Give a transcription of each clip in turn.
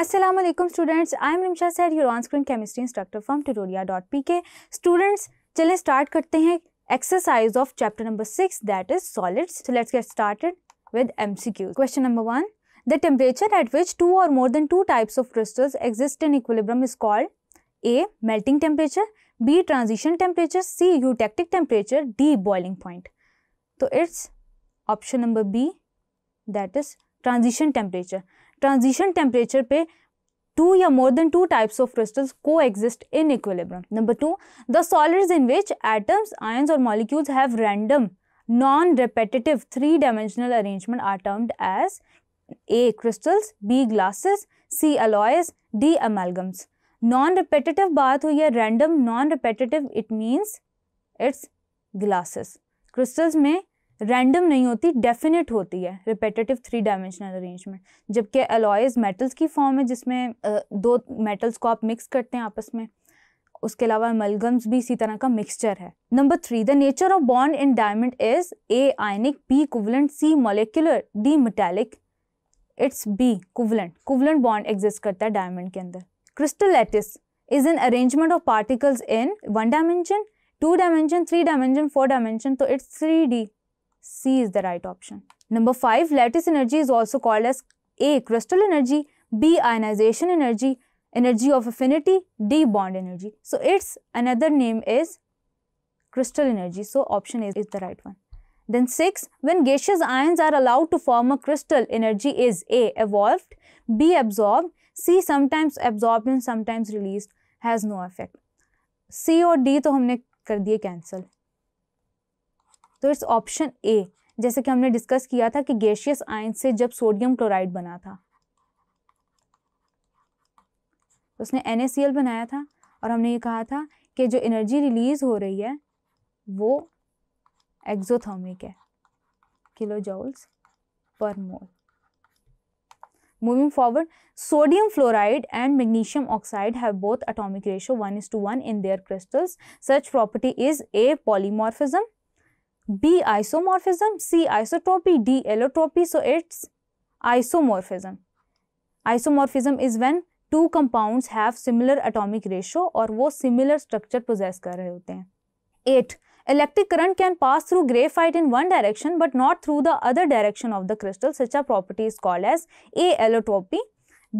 Aslam students I am Rimsha sir your on screen chemistry instructor from Toria dot P K students चले start करते हैं exercise of chapter number six that is solids let's get started with M C Q question number one the temperature at which two और more than two types of crystals exist in equilibrium is called A melting temperature B transition temperature C eutectic temperature D boiling point तो it's option number B that is transition temperature Transition temperature पे two or more than two types of crystals coexist in equilibrium. Number two, the solids in which atoms, ions or molecules have random, non-repetitive, three-dimensional arrangement are termed as A. Crystals, B. Glasses, C. Alloys, D. Amalgams. Non-repetitive baat hui hai, random, non-repetitive, it means it's glasses. Crystals mein random नहीं होती definite होती है repetitive three dimensional arrangement जबकि alloys metals की form है जिसमें दो metals को आप मिक्स करते हैं आपस में उसके अलावा मलगम्स भी इसी तरह का मिक्सचर है number three the nature of bond in diamond is A ionic B covalent C molecular D metallic it's B covalent covalent bond exist करता है डायमंड के अंदर crystal lattice is an arrangement of particles in one dimension two dimension three dimension four dimension तो it's three D C is the right option. Number 5, lattice energy is also called as A. Crystal energy, B. Ionization energy, energy of affinity, D. Bond energy. So, its another name is crystal energy. So, option A is the right one. Then 6, when gaseous ions are allowed to form a crystal, energy is A. Evolved, B. Absorbed, C. Sometimes absorbed and sometimes released, has no effect. C or D तो हमने कर cancel. तो it's option A जैसे कि हमने discuss किया था कि गैशियस आयन से जब सोडियम क्लोराइड बना था तो उसने एन बनाया था और हमने ये कहा था कि जो एनर्जी रिलीज हो रही है वो एक्सोथर्मिक है किलो जोल्स पर mole moving forward sodium fluoride and magnesium oxide have both atomic ratio one is to one in their crystals such property is A polymorphism B isomorphism, C isotropy, D allotropy, so it's isomorphism. Isomorphism is when two compounds have similar atomic ratio और वो similar structure possess कर रहे होते हैं Eight, electric current can pass through graphite in one direction but not through the other direction of the crystal. Such a property is called as A allotropy,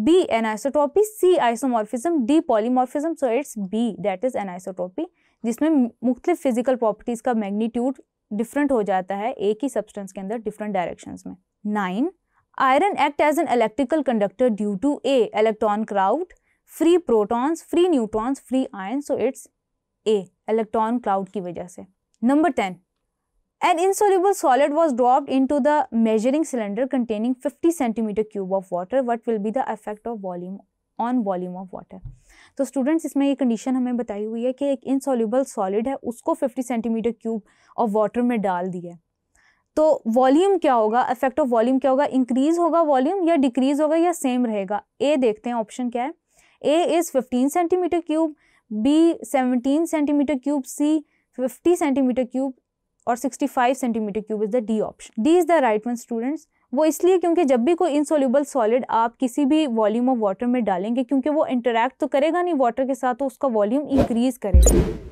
B anisotropy, C isomorphism, D polymorphism. So it's B that is anisotropy. जिसमें मुख्तलिफ physical properties का magnitude different हो जाता है एक ही substance के अंदर डिफरेंट डायरेक्शन में nine iron act as an electrical conductor due to a electron crowd free protons free neutrons free ion so it's a electron cloud की वजह से number ten an insoluble solid was was into the measuring cylinder containing fifty centimetre cube of water what will be the effect of volume on volume of water तो students इसमें ये condition हमें बताई हुई है कि एक insoluble solid है उसको 50 सेंटीमीटर क्यूब ऑफ वाटर में डाल दिया तो वॉल्यूम क्या होगा इफेक्ट ऑफ वॉल्यूम क्या होगा इंक्रीज होगा वॉल्यूम या डिक्रीज होगा या सेम रहेगा ए देखते हैं ऑप्शन क्या है A is fifteen centimetre cube B seventeen centimetre cube C fifty centimetre cube और sixty five centimetre cube is the D option D is the right one students वो इसलिए क्योंकि जब भी कोई इंसोल्यूबल सॉलिड आप किसी भी वॉल्यूम ऑफ वाटर में डालेंगे क्योंकि वो इंटरेक्ट तो करेगा नहीं वाटर के साथ तो उसका वॉल्यूम इंक्रीज़ करेगा